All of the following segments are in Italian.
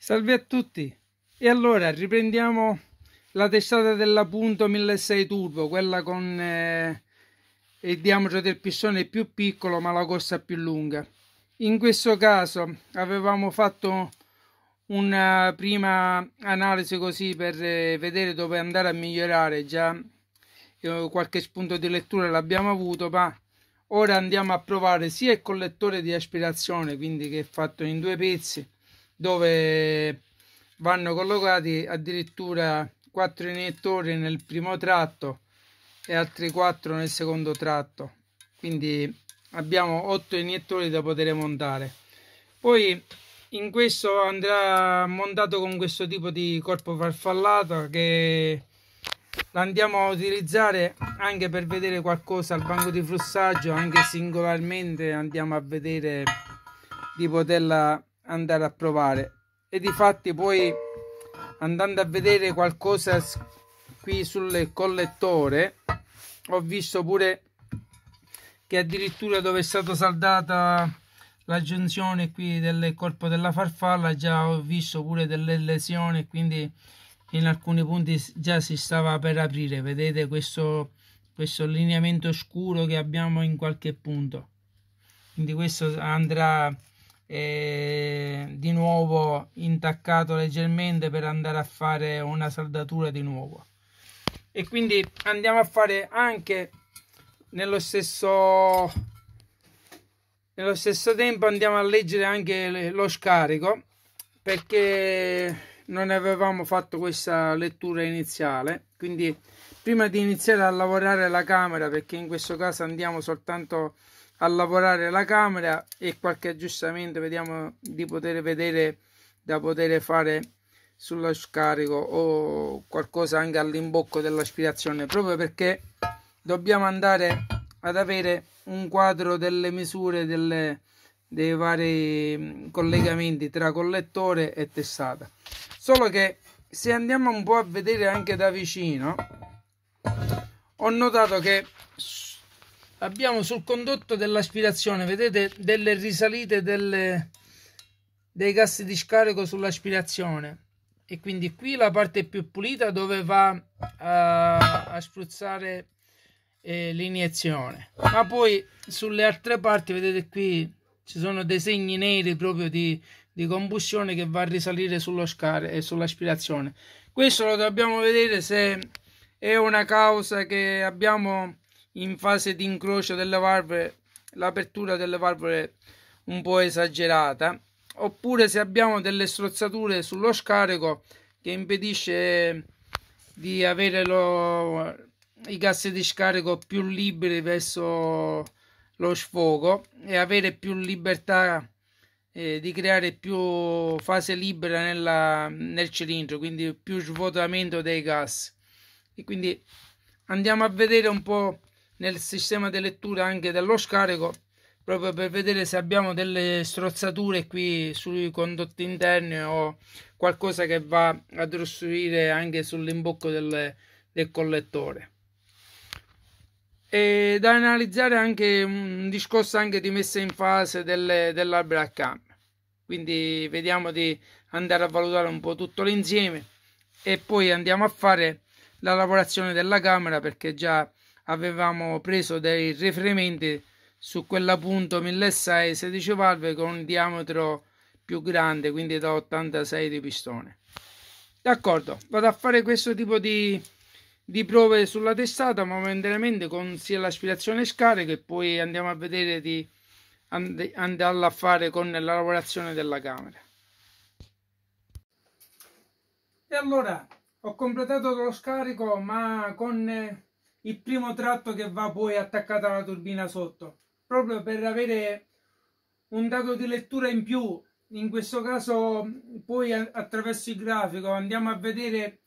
Salve a tutti! E allora riprendiamo la testata della Punto 1600 Turbo, quella con eh, il diametro del pistone più piccolo ma la corsa più lunga. In questo caso avevamo fatto una prima analisi così per eh, vedere dove andare a migliorare, già eh, qualche spunto di lettura l'abbiamo avuto, ma ora andiamo a provare sia il collettore di aspirazione, quindi che è fatto in due pezzi, dove vanno collocati addirittura quattro iniettori nel primo tratto e altri quattro nel secondo tratto quindi abbiamo otto iniettori da poter montare poi in questo andrà montato con questo tipo di corpo farfallato che andiamo a utilizzare anche per vedere qualcosa al banco di flussaggio anche singolarmente andiamo a vedere di poterla andare a provare e di fatti poi andando a vedere qualcosa qui sul collettore ho visto pure che addirittura dove è stata saldata la giunzione qui del corpo della farfalla già ho visto pure delle lesioni quindi in alcuni punti già si stava per aprire vedete questo, questo lineamento scuro che abbiamo in qualche punto quindi questo andrà e di nuovo intaccato leggermente per andare a fare una saldatura di nuovo e quindi andiamo a fare anche nello stesso nello stesso tempo andiamo a leggere anche lo scarico perché non avevamo fatto questa lettura iniziale quindi prima di iniziare a lavorare la camera perché in questo caso andiamo soltanto a a lavorare la camera e qualche aggiustamento vediamo di poter vedere da poter fare sullo scarico o qualcosa anche all'imbocco dell'aspirazione proprio perché dobbiamo andare ad avere un quadro delle misure delle, dei vari mm, collegamenti tra collettore e testata solo che se andiamo un po' a vedere anche da vicino ho notato che abbiamo sul condotto dell'aspirazione vedete delle risalite delle, dei gas di scarico sull'aspirazione e quindi qui la parte più pulita dove va a, a spruzzare eh, l'iniezione ma poi sulle altre parti vedete qui ci sono dei segni neri proprio di, di combustione che va a risalire sullo scarico e eh, sull'aspirazione questo lo dobbiamo vedere se è una causa che abbiamo in fase di incrocio delle valvole l'apertura delle valvole un po' esagerata oppure se abbiamo delle strozzature sullo scarico che impedisce eh, di avere lo, i gas di scarico più liberi verso lo sfogo e avere più libertà eh, di creare più fase libera nella, nel cilindro quindi più svuotamento dei gas e quindi andiamo a vedere un po' nel sistema di lettura anche dello scarico proprio per vedere se abbiamo delle strozzature qui sui condotti interni o qualcosa che va a ostruire anche sull'imbocco del, del collettore e da analizzare anche un discorso anche di messa in fase delle, dell'albero a cam quindi vediamo di andare a valutare un po' tutto l'insieme e poi andiamo a fare la lavorazione della camera perché già avevamo preso dei riferimenti su quell'appunto 1006 16 valve con un diametro più grande quindi da 86 di pistone d'accordo vado a fare questo tipo di, di prove sulla testata momentaneamente con sia l'aspirazione scarica e poi andiamo a vedere di and- andarla a fare con la lavorazione della camera e allora ho completato lo scarico ma con eh, il primo tratto che va poi attaccata alla turbina sotto proprio per avere un dato di lettura in più in questo caso poi attraverso il grafico andiamo a vedere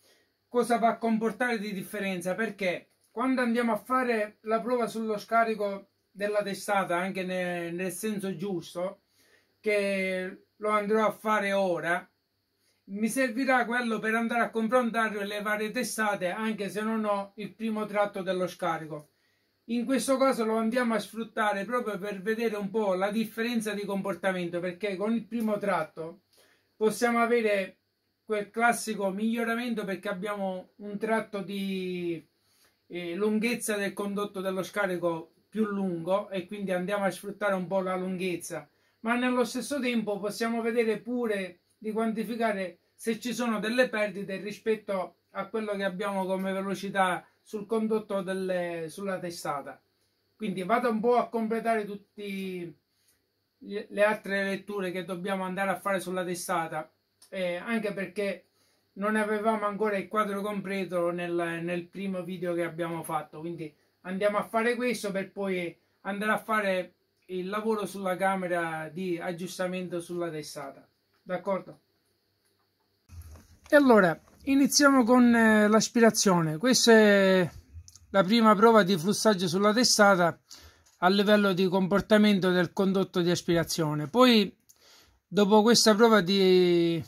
cosa va a comportare di differenza perché quando andiamo a fare la prova sullo scarico della testata anche nel senso giusto che lo andrò a fare ora mi servirà quello per andare a confrontare le varie testate anche se non ho il primo tratto dello scarico in questo caso lo andiamo a sfruttare proprio per vedere un po' la differenza di comportamento perché con il primo tratto possiamo avere quel classico miglioramento perché abbiamo un tratto di eh, lunghezza del condotto dello scarico più lungo e quindi andiamo a sfruttare un po' la lunghezza ma nello stesso tempo possiamo vedere pure di quantificare se ci sono delle perdite rispetto a quello che abbiamo come velocità sul condotto delle, sulla testata. Quindi vado un po' a completare tutte le altre letture che dobbiamo andare a fare sulla testata, eh, anche perché non avevamo ancora il quadro completo nel, nel, primo video che abbiamo fatto. Quindi andiamo a fare questo per poi andare a fare il lavoro sulla camera di aggiustamento sulla testata. D'accordo? E allora, iniziamo con eh, l'aspirazione. Questa è la prima prova di flussaggio sulla testata a livello di comportamento del condotto di aspirazione. Poi, dopo questa prova di,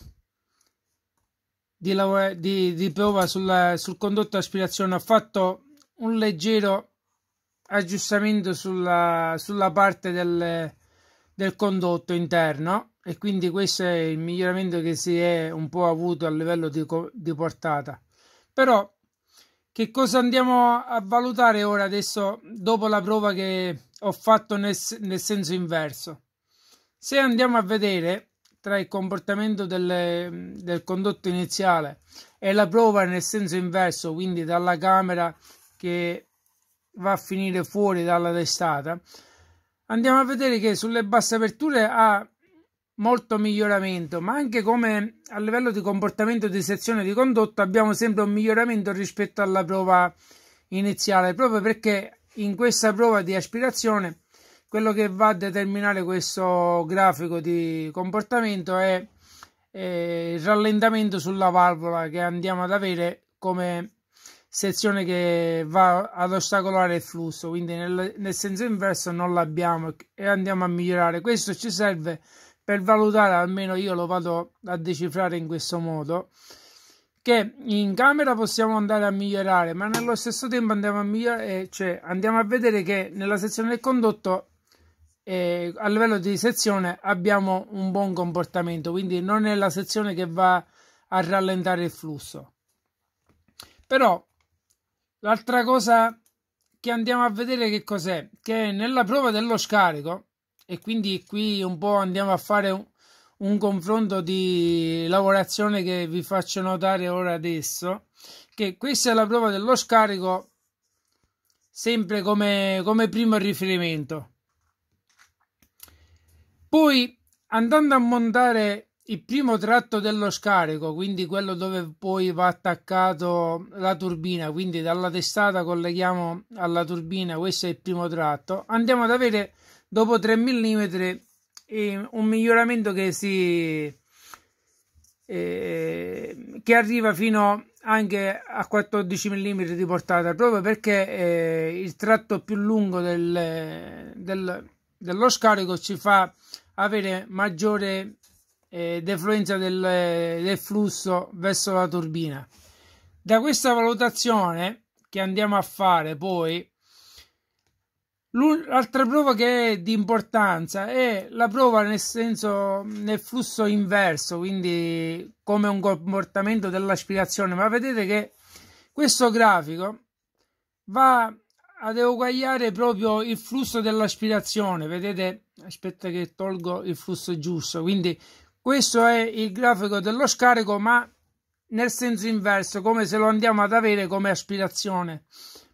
di, di, di prova sulla, sul condotto aspirazione, ho fatto un leggero aggiustamento sulla, sulla parte del, del condotto interno e quindi questo è il miglioramento che si è un po' avuto a livello di, di portata. Però che cosa andiamo a valutare ora adesso dopo la prova che ho fatto nel, nel senso inverso? Se andiamo a vedere tra il comportamento del, del condotto iniziale e la prova nel senso inverso, quindi dalla camera che va a finire fuori dalla testata, andiamo a vedere che sulle basse aperture ha molto miglioramento, ma anche come a livello di comportamento di sezione di condotta abbiamo sempre un miglioramento rispetto alla prova iniziale, proprio perché in questa prova di aspirazione quello che va a determinare questo grafico di comportamento è, è il rallentamento sulla valvola che andiamo ad avere come sezione che va ad ostacolare il flusso, quindi nel, nel senso inverso non l'abbiamo e andiamo a migliorare. Questo ci serve per valutare, almeno io lo vado a decifrare in questo modo, che in camera possiamo andare a migliorare, ma nello stesso tempo andiamo a, migliorare, eh, cioè andiamo a vedere che nella sezione del condotto eh, a livello di sezione abbiamo un buon comportamento, quindi non è la sezione che va a rallentare il flusso. Però l'altra cosa che andiamo a vedere che cos'è, che nella prova dello scarico e quindi qui un po' andiamo a fare un, un confronto di lavorazione che vi faccio notare ora adesso che questa è la prova dello scarico sempre come, come primo riferimento poi andando a montare il primo tratto dello scarico, quindi quello dove poi va attaccato la turbina, quindi dalla testata colleghiamo alla turbina, questo è il primo tratto, andiamo ad avere dopo 3 mm eh, un miglioramento che si eh, che arriva fino anche a 14 mm di portata proprio perché eh, il tratto più lungo del, del, dello scarico ci fa avere maggiore eh, defluenza del, del flusso verso la turbina da questa valutazione che andiamo a fare poi L'altra prova che è di importanza è la prova nel senso nel flusso inverso, quindi come un comportamento dell'aspirazione, ma vedete che questo grafico va ad eguagliare proprio il flusso dell'aspirazione, vedete, aspetta che tolgo il flusso giusto, quindi questo è il grafico dello scarico ma nel senso inverso, come se lo andiamo ad avere come aspirazione.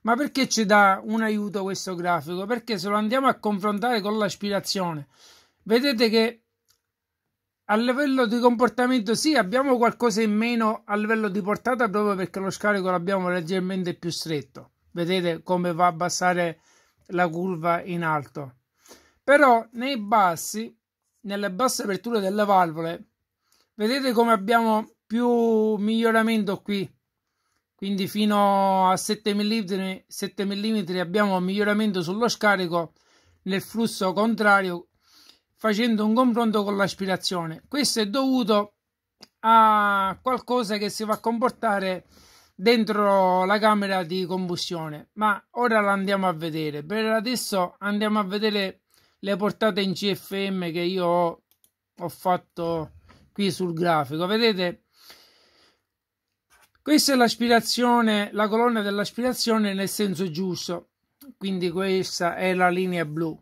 Ma perché ci dà un aiuto questo grafico? Perché se lo andiamo a confrontare con l'aspirazione, vedete che a livello di comportamento sì, abbiamo qualcosa in meno a livello di portata proprio perché lo scarico l'abbiamo leggermente più stretto. Vedete come va a abbassare la curva in alto. Però nei bassi, nelle basse aperture delle valvole, vedete come abbiamo più miglioramento qui quindi fino a 7 mm, 7 mm abbiamo un miglioramento sullo scarico nel flusso contrario facendo un confronto con l'aspirazione questo è dovuto a qualcosa che si va a comportare dentro la camera di combustione ma ora la andiamo a vedere per adesso andiamo a vedere le portate in CFM che io ho, ho fatto qui sul grafico vedete questa è l'aspirazione, la colonna dell'aspirazione nel senso giusto, quindi questa è la linea blu.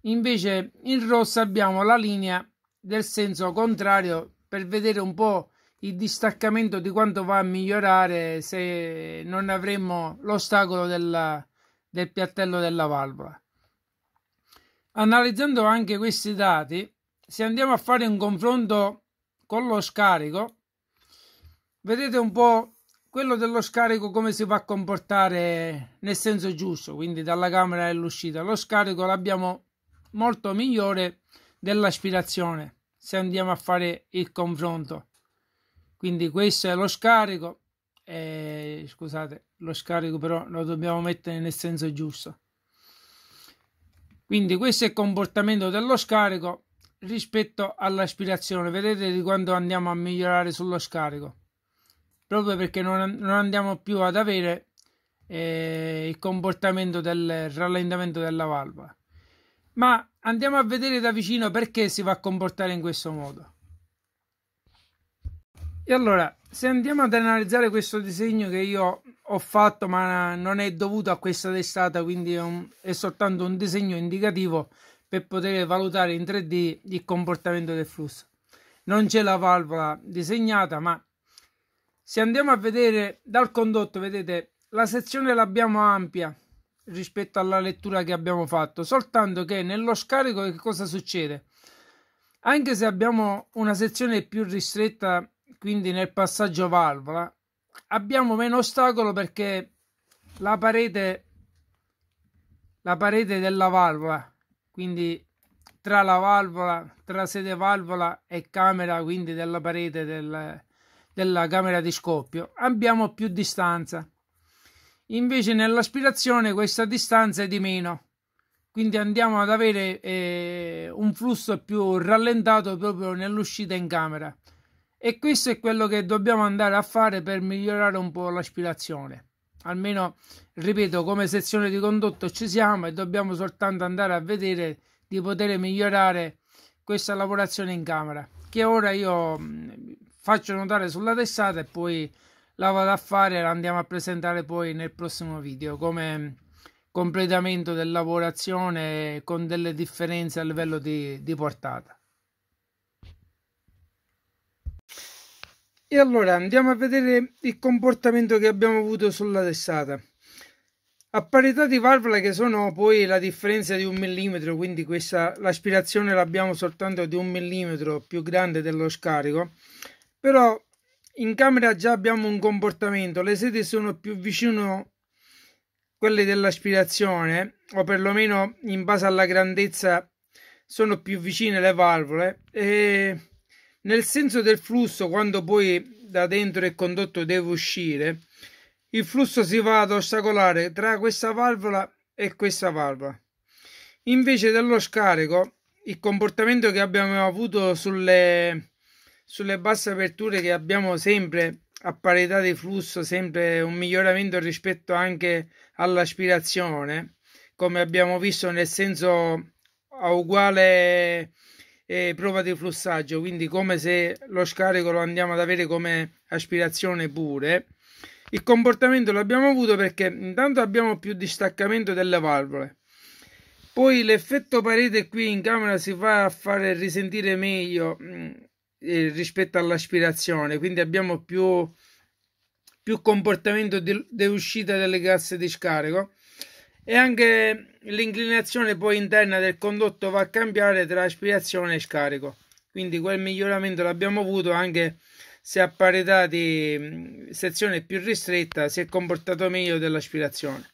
Invece in rosso abbiamo la linea del senso contrario per vedere un po' il distaccamento di quanto va a migliorare se non avremo l'ostacolo della, del piattello della valvola. Analizzando anche questi dati, se andiamo a fare un confronto con lo scarico, vedete un po' quello dello scarico come si fa a comportare nel senso giusto quindi dalla camera all'uscita lo scarico l'abbiamo molto migliore dell'aspirazione se andiamo a fare il confronto quindi questo è lo scarico eh, scusate lo scarico però lo dobbiamo mettere nel senso giusto quindi questo è il comportamento dello scarico rispetto all'aspirazione vedete di quando andiamo a migliorare sullo scarico proprio perché non, non andiamo più ad avere eh, il comportamento del rallentamento della valva. Ma andiamo a vedere da vicino perché si va a comportare in questo modo. E allora, se andiamo ad analizzare questo disegno che io ho fatto, ma non è dovuto a questa testata, quindi è, un, è soltanto un disegno indicativo per poter valutare in 3D il comportamento del flusso. Non c'è la valvola disegnata, ma se andiamo a vedere dal condotto, vedete, la sezione l'abbiamo ampia rispetto alla lettura che abbiamo fatto, soltanto che nello scarico che cosa succede? Anche se abbiamo una sezione più ristretta, quindi nel passaggio valvola, abbiamo meno ostacolo perché la parete, la parete della valvola, quindi tra la valvola, tra sede valvola e camera, quindi della parete del, della camera di scoppio abbiamo più distanza. Invece nell'aspirazione questa distanza è di meno. Quindi andiamo ad avere eh, un flusso più rallentato proprio nell'uscita in camera. E questo è quello che dobbiamo andare a fare per migliorare un po' l'aspirazione almeno ripeto come sezione di condotto ci siamo e dobbiamo soltanto andare a vedere di poter migliorare questa lavorazione in camera che ora io mm, faccio notare sulla testata e poi la vado a fare e la andiamo a presentare poi nel prossimo video come completamento della lavorazione con delle differenze a livello di, di portata. E allora andiamo a vedere il comportamento che abbiamo avuto sulla testata. A parità di valvola che sono poi la differenza di un millimetro, quindi questa l'aspirazione l'abbiamo soltanto di un millimetro più grande dello scarico, però in camera già abbiamo un comportamento, le sedie sono più vicino quelle dell'aspirazione o perlomeno in base alla grandezza sono più vicine le valvole e nel senso del flusso quando poi da dentro il condotto deve uscire il flusso si va ad ostacolare tra questa valvola e questa valvola invece dello scarico il comportamento che abbiamo avuto sulle sulle basse aperture che abbiamo sempre a parità di flusso, sempre un miglioramento rispetto anche all'aspirazione, come abbiamo visto nel senso a uguale eh, prova di flussaggio, quindi come se lo scarico lo andiamo ad avere come aspirazione pure. Il comportamento l'abbiamo avuto perché intanto abbiamo più distaccamento delle valvole, poi l'effetto parete qui in camera si va a fare risentire meglio mm, rispetto all'aspirazione, quindi abbiamo più, più comportamento di, di uscita delle casse di scarico e anche l'inclinazione poi interna del condotto va a cambiare tra aspirazione e scarico quindi quel miglioramento l'abbiamo avuto anche se a parità di sezione più ristretta si è comportato meglio dell'aspirazione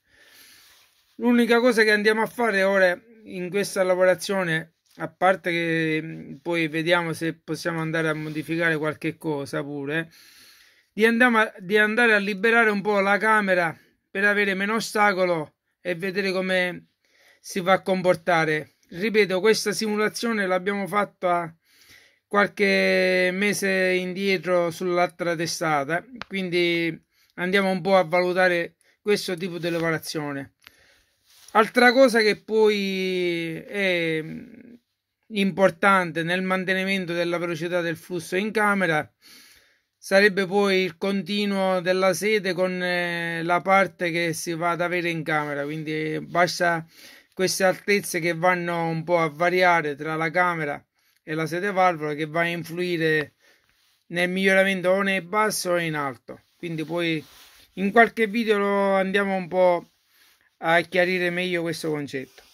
l'unica cosa che andiamo a fare ora in questa lavorazione a parte che poi vediamo se possiamo andare a modificare qualche cosa pure, di, a, di andare a liberare un po' la camera per avere meno ostacolo e vedere come si va a comportare. Ripeto, questa simulazione l'abbiamo fatta qualche mese indietro sull'altra testata, quindi andiamo un po' a valutare questo tipo di lavorazione. Altra cosa che poi è importante nel mantenimento della velocità del flusso in camera sarebbe poi il continuo della sete con eh, la parte che si va ad avere in camera quindi basta queste altezze che vanno un po' a variare tra la camera e la sete valvola che va a influire nel miglioramento o nel basso o in alto quindi poi in qualche video andiamo un po' a chiarire meglio questo concetto